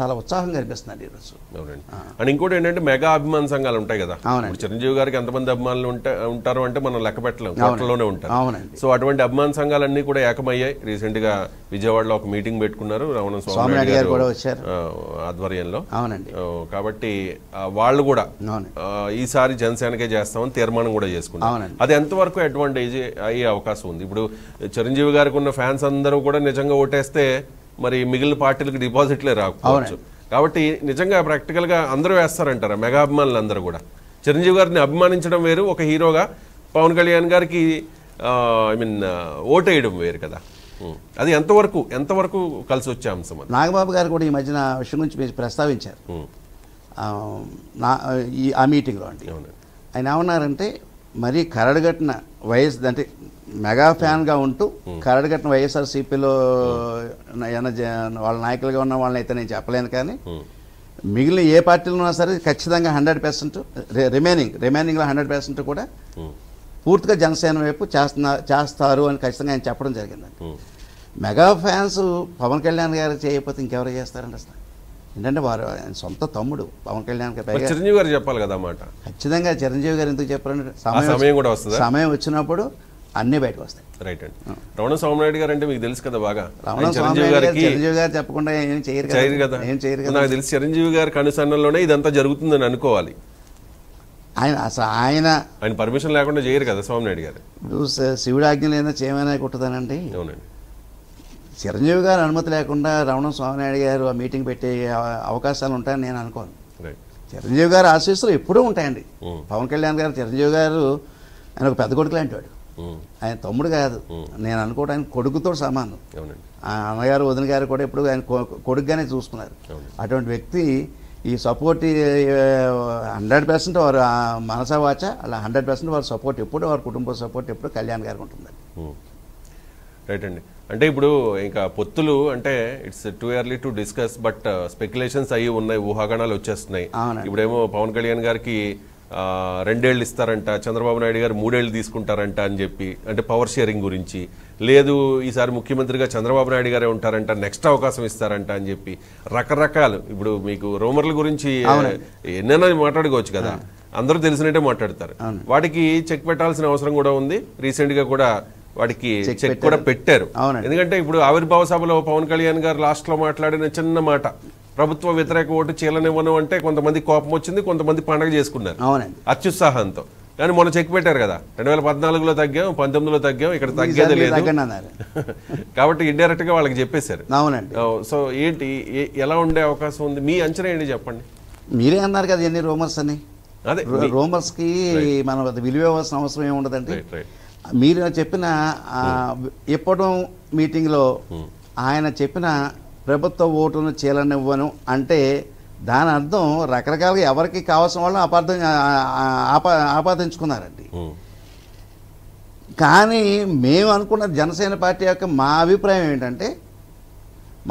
చాలా ఉత్సాహం కనిపిస్తున్నాడు ఈరోజు అండ్ ఇంకోటి ఏంటంటే మెగా అభిమాన సంఘాలు ఉంటాయి కదా చిరంజీవి గారికి ఎంతమంది అభిమానులు ఉంటారు అంటే మనం లెక్క పెట్టలేము సో అటువంటి అభిమాన సంఘాలన్నీ కూడా ఏకమయ్యాయి రీసెంట్ గా విజయవాడలో ఒక మీటింగ్ పెట్టుకున్నారు రమణ స్వామి ఆధ్వర్యంలో అవునండి కాబట్టి వాళ్ళు కూడా ఈసారి జనసేనకే చేస్తామని తీర్మానం కూడా చేసుకున్నారు అది ఎంతవరకు అడ్వాంటేజ్ అయ్యే అవకాశం ఉంది ఇప్పుడు చిరంజీవి గారికి ఉన్న ఫ్యాన్స్ అందరూ కూడా నిజంగా ఓటేస్తే మరి మిగిలిన పార్టీలకు డిపాజిట్లే రాకపోవచ్చు కాబట్టి నిజంగా ప్రాక్టికల్గా అందరూ వేస్తారంటారా మెగా అభిమానులు అందరూ కూడా చిరంజీవి గారిని అభిమానించడం వేరు ఒక హీరోగా పవన్ కళ్యాణ్ గారికి ఐ మీన్ వేయడం వేరు కదా అది ఎంతవరకు ఎంతవరకు కలిసి వచ్చే అంశం నాగబాబు గారు కూడా ఈ మధ్యన విషయం గురించి మీరు ప్రస్తావించారు నా ఈ ఆ మీటింగ్లో అండి ఆయన ఏమన్నారంటే మరీ కరడుగట్టిన వయసు అంటే మెగా ఫ్యాన్గా ఉంటూ కరడగట్టిన వైఎస్ఆర్ సిపిలో వాళ్ళ నాయకులుగా ఉన్న వాళ్ళని అయితే నేను చెప్పలేను కానీ మిగిలిన ఏ పార్టీలో ఉన్నా సరే ఖచ్చితంగా హండ్రెడ్ పర్సెంట్ రిమైనింగ్ రిమైనింగ్లో హండ్రెడ్ పర్సెంట్ కూడా పూర్తిగా జనసేన వైపు చేస్తున్నా చేస్తారు అని ఖచ్చితంగా ఆయన చెప్పడం జరిగిందండి మెగా ఫ్యాన్స్ పవన్ కళ్యాణ్ గారు చేయకపోతే ఇంకెవరు చేస్తారండి అసలు ఏంటంటే వారు ఆయన సొంత తమ్ముడు పవన్ కళ్యాణ్ చిరంజీవి గారు చెప్పాలి కదా ఖచ్చితంగా చిరంజీవి గారు ఎందుకు చెప్పారంటే సమయం సమయం వచ్చినప్పుడు అన్నీ బయటకు వస్తాయి రైట్ అండి రమణ సోమనాయుడు గారు అంటే మీకు తెలుసు కదా బాగా చిరంజీవి గారికి చిరంజీవి గారు చెప్పకుండా ఏం చేయరు చేయరు కదా ఏం చేయరు కదా నాకు తెలిసి చిరంజీవి గారి అనుసరణలోనే ఇదంతా జరుగుతుందని అనుకోవాలి ఆయన అసలు ఆయన ఆయన పర్మిషన్ లేకుండా చేయరు కదా సోమనాయుడు గారు ఇప్పుడు శివుడు ఆజ్ఞలు ఏదైనా చేయమైనా కుట్టదానండి అవునండి చిరంజీవి గారు అనుమతి లేకుండా రమణ స్వామినాయుడు గారు ఆ మీటింగ్ పెట్టే అవకాశాలు ఉంటాయని నేను అనుకోను చిరంజీవి గారు ఆశీస్సులు ఎప్పుడూ ఉంటాయండి పవన్ కళ్యాణ్ గారు చిరంజీవి గారు ఆయన ఒక పెద్ద కొడుకు లాంటి వాడు ఆయన తమ్ముడు కాదు నేను ఆయన కొడుకుతో సమానం అమ్మగారు వదిన గారు కూడా ఎప్పుడు ఆయన కొడుకుగానే చూసుకున్నారు అటువంటి వ్యక్తి ఈ సపోర్ట్ హండ్రెడ్ పర్సెంట్ వారు మనసా వాచ అలా హండ్రెడ్ పర్సెంట్ వారు సపోర్ట్ ఎప్పుడు వారి కుటుంబ సపోర్ట్ ఎప్పుడు కళ్యాణ్ గారికి ఉంటుంది రైట్ అండి అంటే ఇప్పుడు ఇంకా పొత్తులు అంటే it's too early to discuss but speculations అయ్యి ఉన్నాయి ఊహాగణాలు వచ్చేస్తున్నాయి ఇప్పుడేమో పవన్ కళ్యాణ్ గారికి రెండేళ్ళు ఇస్తారంట చంద్రబాబు నాయుడు గారు మూడేళ్ళు తీసుకుంటారంట అని చెప్పి అంటే పవర్ షేరింగ్ గురించి లేదు ఈసారి ముఖ్యమంత్రిగా చంద్రబాబు నాయుడు గారే ఉంటారంట నెక్స్ట్ అవకాశం ఇస్తారంట అని చెప్పి రకరకాలు ఇప్పుడు మీకు రూమర్ల గురించి ఎన్నైనా మాట్లాడుకోవచ్చు కదా అందరూ తెలిసినట్టే మాట్లాడతారు వాటికి చెక్ పెట్టాల్సిన అవసరం కూడా ఉంది రీసెంట్ గా కూడా వాటికి చెక్ కూడా పెట్టారు ఎందుకంటే ఇప్పుడు ఆవిర్భావ సభలో పవన్ కళ్యాణ్ గారు లాస్ట్లో మాట్లాడిన చిన్న మాట ప్రభుత్వ వ్యతిరేక ఓటు చీలనివ్వను అంటే కొంతమంది కోపం వచ్చింది కొంతమంది పండగ చేసుకున్నారు అవునండి అత్యుత్సాహంతో కానీ మొన్న చెక్ పెట్టారు కదా రెండు వేల పద్నాలుగులో తగ్గాం పంతొమ్మిదిలో తగ్గాం ఇక్కడ తగ్గేది లేదు కాబట్టి ఇండైరెక్ట్ గా వాళ్ళకి చెప్పేశారు అవునండి సో ఏంటి ఎలా ఉండే అవకాశం ఉంది మీ అంచనా ఏంటి చెప్పండి మీరే అన్నారు కదా ఎన్ని రూమర్స్ అని అదే రూమర్స్ కి మనం విలువ ఇవ్వాల్సిన అవసరం ఏముండదండి మీరు చెప్పిన ఇప్పటం మీటింగ్లో hmm. ఆయన చెప్పిన ప్రభుత్వ ఓటును చీలనివ్వను అంటే దాని అర్థం రకరకాలుగా ఎవరికి కావాల్సిన వాళ్ళని అపార్థం ఆపాదించుకున్నారండి కానీ మేము అనుకున్న జనసేన పార్టీ యొక్క మా అభిప్రాయం ఏంటంటే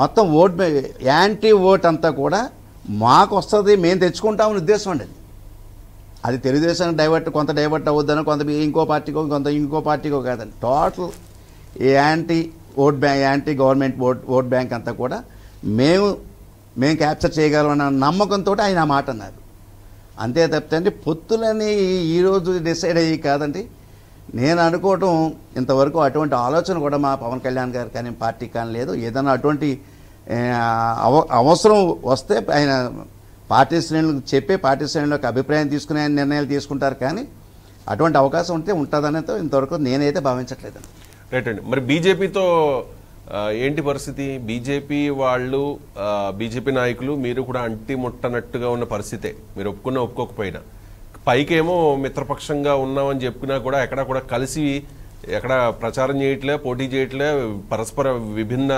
మొత్తం ఓట్ యాంటీ ఓట్ అంతా కూడా మాకు వస్తుంది మేము తెచ్చుకుంటామని ఉద్దేశం అండి అది తెలుగుదేశానికి డైవర్ట్ కొంత డైవర్ట్ అవుద్దని కొంత ఇంకో పార్టీకో కొంత ఇంకో పార్టీకో కాదండి total anti vote bank anti government vote vote bank అంతా కూడా మేము మేము క్యాప్చర్ చేయగలమన్న నమ్మకంతో ఆయన ఆ మాట అన్నారు అంతే తప్పితే అండి పొత్తులని ఈరోజు డిసైడ్ అయ్యి కాదండి నేను అనుకోవటం ఇంతవరకు అటువంటి ఆలోచన కూడా మా పవన్ కళ్యాణ్ గారు కానీ పార్టీ కానీ లేదు ఏదైనా అటువంటి అవ అవసరం వస్తే ఆయన పార్టీ శ్రేణులకు చెప్పే పార్టీ శ్రేణులకు అభిప్రాయం తీసుకునే నిర్ణయాలు తీసుకుంటారు కానీ అటువంటి అవకాశం ఉంటే ఉంటుందనేది ఇంతవరకు నేనైతే భావించట్లేదండి రైట్ అండి మరి బీజేపీతో ఏంటి పరిస్థితి బీజేపీ వాళ్ళు బీజేపీ నాయకులు మీరు కూడా అంటి ముట్టనట్టుగా ఉన్న పరిస్థితే మీరు ఒప్పుకున్నా ఒప్పుకోకపోయినా పైకేమో మిత్రపక్షంగా ఉన్నామని చెప్పుకున్నా కూడా ఎక్కడ కూడా కలిసి ఎక్కడ ప్రచారం చేయట్లే పోటీ చేయట్లే పరస్పర విభిన్న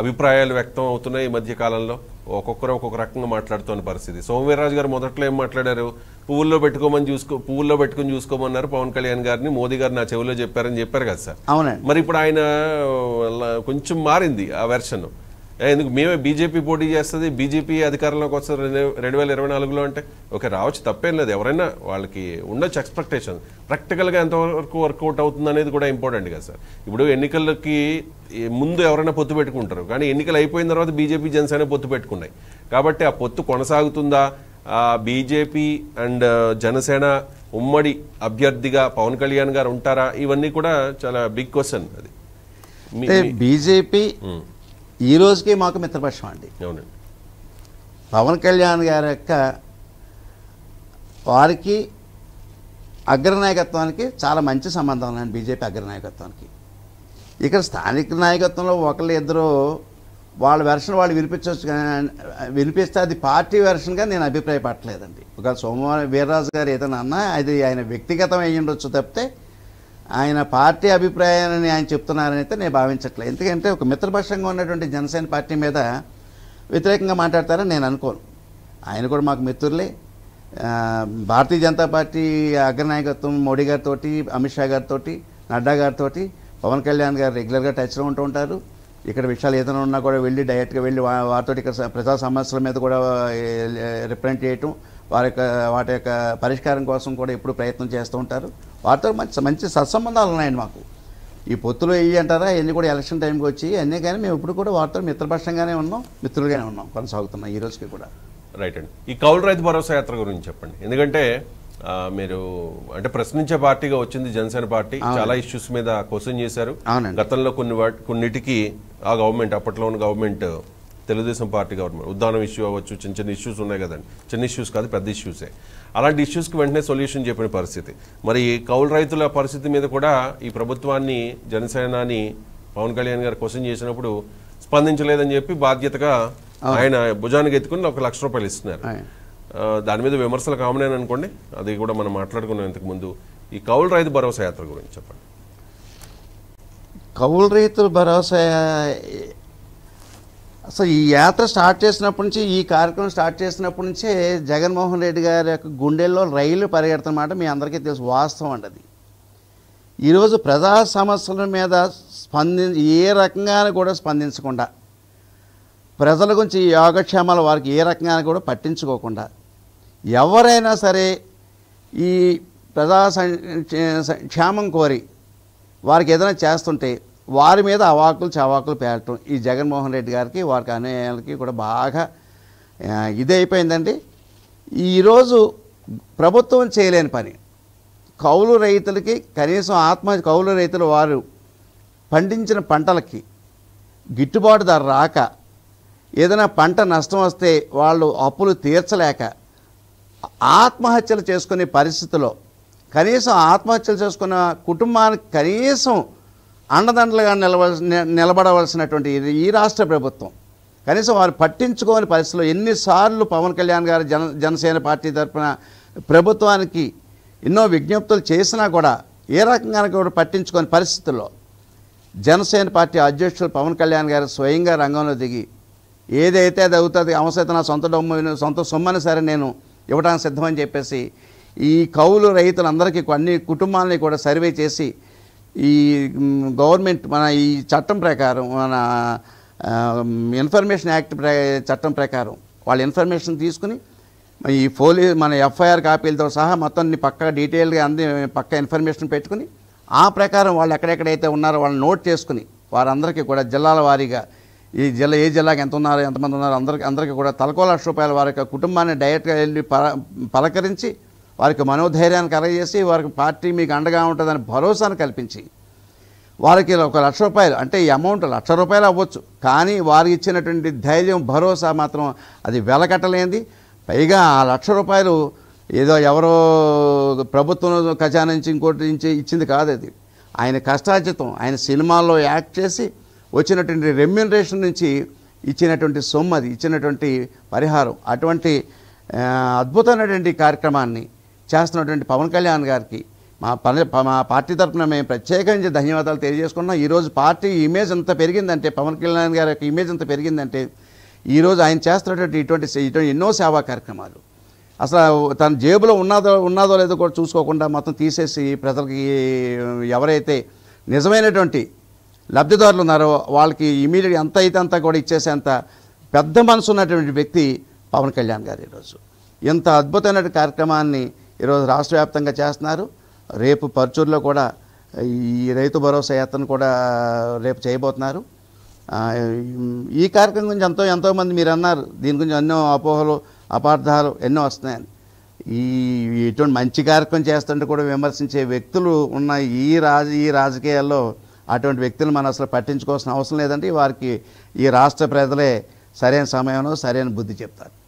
అభిప్రాయాలు వ్యక్తం అవుతున్నాయి ఈ మధ్య కాలంలో ఒక్కొక్కరు ఒక్కొక్క రకంగా మాట్లాడుతున్న పరిస్థితి సోమవీరరాజు గారు మొదట్లో ఏం మాట్లాడారు పువ్వుల్లో పెట్టుకోమని చూసుకో పువ్వుల్లో పెట్టుకుని చూసుకోమన్నారు పవన్ కళ్యాణ్ గారిని మోదీ గారు నా చెవిలో చెప్పారని చెప్పారు కదా సార్ అవునండి మరి ఇప్పుడు ఆయన కొంచెం మారింది ఆ వెర్షన్ ఎందుకు మేమే బీజేపీ పోటీ చేస్తుంది బీజేపీ అధికారంలోకి వస్తుంది రెండు వేల ఇరవై నాలుగులో అంటే ఓకే రావచ్చు తప్పేం లేదు ఎవరైనా వాళ్ళకి ఉండొచ్చు ఎక్స్పెక్టేషన్ ప్రాక్టికల్గా ఎంతవరకు వర్కౌట్ అవుతుంది అనేది కూడా ఇంపార్టెంట్ కదా సార్ ఇప్పుడు ఎన్నికలకి ముందు ఎవరైనా పొత్తు పెట్టుకుంటారు కానీ ఎన్నికలు అయిపోయిన తర్వాత బీజేపీ జనసేన పొత్తు పెట్టుకున్నాయి కాబట్టి ఆ పొత్తు కొనసాగుతుందా బీజేపీ అండ్ జనసేన ఉమ్మడి అభ్యర్థిగా పవన్ కళ్యాణ్ గారు ఉంటారా ఇవన్నీ కూడా చాలా బిగ్ క్వశ్చన్ అది బీజేపీ ఈ రోజుకి మాకు మిత్రపక్షం అండి పవన్ కళ్యాణ్ గారి యొక్క వారికి అగ్రనాయకత్వానికి చాలా మంచి సంబంధం ఉందండి బీజేపీ అగ్రనాయకత్వానికి ఇక్కడ స్థానిక నాయకత్వంలో ఒకళ్ళు ఇద్దరు వాళ్ళ వెర్షన్ వాళ్ళు వినిపించవచ్చు కానీ వినిపిస్తే అది పార్టీ వెర్షన్గా నేను అభిప్రాయపడలేదండి ఒక సోమవారం వీర్రాజు గారు ఏదైనా అన్నా అది ఆయన వ్యక్తిగతం అయ్యి ఉండొచ్చు తప్పితే ఆయన పార్టీ అభిప్రాయాన్ని ఆయన చెప్తున్నారని అయితే నేను భావించట్లేదు ఎందుకంటే ఒక మిత్రపక్షంగా ఉన్నటువంటి జనసేన పార్టీ మీద వ్యతిరేకంగా మాట్లాడతారని నేను అనుకోను ఆయన కూడా మాకు మిత్రులే భారతీయ జనతా పార్టీ అగ్రనాయకత్వం మోడీ గారితో అమిత్ షా గారితో నడ్డా గారితో పవన్ కళ్యాణ్ గారు రెగ్యులర్గా టచ్లో ఉంటూ ఉంటారు ఇక్కడ విషయాలు ఏదైనా ఉన్నా కూడా వెళ్ళి డైరెక్ట్గా వెళ్ళి వారితో ఇక్కడ ప్రజా సమస్యల మీద కూడా రిప్రజెంట్ చేయటం వారి యొక్క వాటి యొక్క పరిష్కారం కోసం కూడా ఎప్పుడు ప్రయత్నం చేస్తూ ఉంటారు వారితో మంచి మంచి సత్సంబంధాలు ఉన్నాయండి మాకు ఈ పొత్తులు ఇవి అంటారా ఇవన్నీ కూడా ఎలక్షన్ టైంకి వచ్చి అన్నీ కానీ మేము ఇప్పుడు కూడా వారితో మిత్రపక్షంగానే ఉన్నాం మిత్రులుగానే ఉన్నాం కొనసాగుతున్నాం ఈ రోజుకి కూడా రైట్ అండి ఈ కౌలు రైతు భరోసా యాత్ర గురించి చెప్పండి ఎందుకంటే మీరు అంటే ప్రశ్నించే పార్టీగా వచ్చింది జనసేన పార్టీ చాలా ఇష్యూస్ మీద క్వశ్చన్ చేశారు గతంలో కొన్ని కొన్నిటికి ఆ గవర్నమెంట్ అప్పట్లో ఉన్న government Telugudesam party government Uddanam issue అవ్వచ్చు చిన్న చిన్న ఇష్యూస్ ఉన్నాయి కదండి చిన్న ఇష్యూస్ కాదు పెద్ద ఇష్యూసే అలాంటి ఇష్యూస్కి వెంటనే సొల్యూషన్ చెప్పిన పరిస్థితి మరి కౌలు రైతుల పరిస్థితి మీద కూడా ఈ ప్రభుత్వాన్ని జనసేనాని పవన్ కళ్యాణ్ గారు క్వశ్చన్ చేసినప్పుడు స్పందించలేదని చెప్పి బాధ్యతగా ఆయన భుజానికి ఎత్తుకుని ఒక లక్ష రూపాయలు ఇస్తున్నారు దాని మీద విమర్శలు కామనే అనుకోండి అది కూడా మనం మాట్లాడుకున్నాం ముందు ఈ కౌలు రైతు భరోసా యాత్ర గురించి చెప్పండి కౌలు రైతుల భరోసా అసలు ఈ యాత్ర స్టార్ట్ చేసినప్పటి నుంచి ఈ కార్యక్రమం స్టార్ట్ చేసినప్పటి నుంచే జగన్మోహన్ రెడ్డి గారి యొక్క గుండెల్లో రైలు పరిగెడుతున్నమాట మీ అందరికీ తెలుసు వాస్తవం అండి అది ఈరోజు ప్రజా సమస్యల మీద స్పంది ఏ రకంగా కూడా స్పందించకుండా ప్రజల గురించి యోగక్షేమాలు వారికి ఏ రకంగా కూడా పట్టించుకోకుండా ఎవరైనా సరే ఈ ప్రజా క్షేమం కోరి వారికి ఏదైనా చేస్తుంటే వారి మీద అవాకులు చవాకులు పేరటం ఈ జగన్మోహన్ రెడ్డి గారికి వారికి అనేయాలకి కూడా బాగా ఇదైపోయిందండి ఈరోజు ప్రభుత్వం చేయలేని పని కౌలు రైతులకి కనీసం ఆత్మ కౌలు రైతులు వారు పండించిన పంటలకి గిట్టుబాటు ధర రాక ఏదైనా పంట నష్టం వస్తే వాళ్ళు అప్పులు తీర్చలేక ఆత్మహత్యలు చేసుకునే పరిస్థితిలో కనీసం ఆత్మహత్యలు చేసుకున్న కుటుంబానికి కనీసం అండదండలుగా నిలవ నిలబడవలసినటువంటి ఈ రాష్ట్ర ప్రభుత్వం కనీసం వారు పట్టించుకోని పరిస్థితిలో ఎన్నిసార్లు పవన్ కళ్యాణ్ గారు జన జనసేన పార్టీ తరఫున ప్రభుత్వానికి ఎన్నో విజ్ఞప్తులు చేసినా కూడా ఏ రకంగా కూడా పట్టించుకోని పరిస్థితుల్లో జనసేన పార్టీ అధ్యక్షులు పవన్ కళ్యాణ్ గారు స్వయంగా రంగంలో దిగి ఏదైతే అది అవుతుంది అవసరం నా సొంత డొమ్మ సొంత సొమ్మని సరే నేను ఇవ్వడానికి సిద్ధమని చెప్పేసి ఈ కౌలు రైతులందరికీ అన్ని కుటుంబాలని కూడా సర్వే చేసి ఈ గవర్నమెంట్ మన ఈ చట్టం ప్రకారం మన ఇన్ఫర్మేషన్ యాక్ట్ చట్టం ప్రకారం వాళ్ళ ఇన్ఫర్మేషన్ తీసుకుని ఈ పోలీ మన ఎఫ్ఐఆర్ కాపీలతో సహా మొత్తం పక్క డీటెయిల్గా అంది పక్క ఇన్ఫర్మేషన్ పెట్టుకుని ఆ ప్రకారం వాళ్ళు ఎక్కడెక్కడైతే ఉన్నారో వాళ్ళు నోట్ చేసుకుని వారందరికీ కూడా జిల్లాల వారీగా ఈ జిల్లా ఏ జిల్లాకి ఎంత ఉన్నారో ఎంతమంది ఉన్నారో అందరికీ అందరికీ కూడా తలకో లక్ష రూపాయల వారి కుటుంబాన్ని డైరెక్ట్గా వెళ్ళి పలకరించి వారికి మనోధైర్యాన్ని కలగజేసి వారికి పార్టీ మీకు అండగా ఉంటుందని భరోసాను కల్పించి వారికి ఒక లక్ష రూపాయలు అంటే ఈ అమౌంట్ లక్ష రూపాయలు అవ్వచ్చు కానీ వారికి ఇచ్చినటువంటి ధైర్యం భరోసా మాత్రం అది వెలకట్టలేంది పైగా ఆ లక్ష రూపాయలు ఏదో ఎవరో ప్రభుత్వం ఖజానా నుంచి ఇంకోటి నుంచి ఇచ్చింది కాదు అది ఆయన కష్టార్జితం ఆయన సినిమాల్లో యాక్ట్ చేసి వచ్చినటువంటి రెమ్యునరేషన్ నుంచి ఇచ్చినటువంటి సొమ్ము అది ఇచ్చినటువంటి పరిహారం అటువంటి అద్భుతమైనటువంటి కార్యక్రమాన్ని చేస్తున్నటువంటి పవన్ కళ్యాణ్ గారికి మా పని మా పార్టీ తరఫున మేము ప్రత్యేకించి ధన్యవాదాలు తెలియజేసుకున్నాం ఈరోజు పార్టీ ఇమేజ్ ఎంత పెరిగిందంటే పవన్ కళ్యాణ్ గారి యొక్క ఇమేజ్ ఎంత పెరిగిందంటే ఈరోజు ఆయన చేస్తున్నటువంటి ఇటువంటి ఇటువంటి ఎన్నో సేవా కార్యక్రమాలు అసలు తన జేబులో ఉన్నదో ఉన్నదో లేదో కూడా చూసుకోకుండా మొత్తం తీసేసి ప్రజలకి ఎవరైతే నిజమైనటువంటి లబ్ధిదారులు ఉన్నారో వాళ్ళకి ఇమీడియట్ ఎంత అయితే అంతా కూడా ఇచ్చేసేంత పెద్ద మనసు ఉన్నటువంటి వ్యక్తి పవన్ కళ్యాణ్ గారు ఈరోజు ఇంత అద్భుతమైన కార్యక్రమాన్ని ఈరోజు రాష్ట్ర వ్యాప్తంగా చేస్తున్నారు రేపు పర్చూరులో కూడా ఈ రైతు భరోసా యాత్రను కూడా రేపు చేయబోతున్నారు ఈ కార్యక్రమం గురించి ఎంతో ఎంతోమంది మీరు అన్నారు దీని గురించి ఎన్నో అపోహలు అపార్థాలు ఎన్నో వస్తున్నాయని ఈ ఇటువంటి మంచి కార్యక్రమం చేస్తుంటే కూడా విమర్శించే వ్యక్తులు ఉన్న ఈ రాజ ఈ రాజకీయాల్లో అటువంటి వ్యక్తులు మనం అసలు పట్టించుకోవాల్సిన అవసరం లేదంటే వారికి ఈ రాష్ట్ర ప్రజలే సరైన సమయంలో సరైన బుద్ధి చెప్తారు